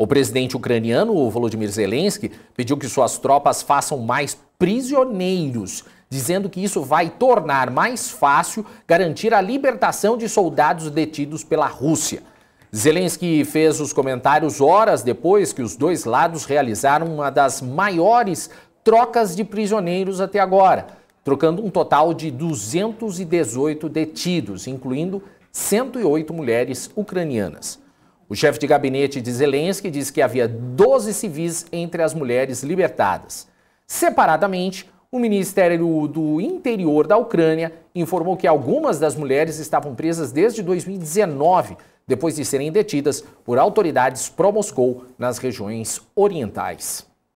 O presidente ucraniano Volodymyr Zelensky pediu que suas tropas façam mais prisioneiros, dizendo que isso vai tornar mais fácil garantir a libertação de soldados detidos pela Rússia. Zelensky fez os comentários horas depois que os dois lados realizaram uma das maiores trocas de prisioneiros até agora, trocando um total de 218 detidos, incluindo 108 mulheres ucranianas. O chefe de gabinete de Zelensky diz que havia 12 civis entre as mulheres libertadas. Separadamente, o Ministério do Interior da Ucrânia informou que algumas das mulheres estavam presas desde 2019, depois de serem detidas por autoridades pró-Moscou nas regiões orientais.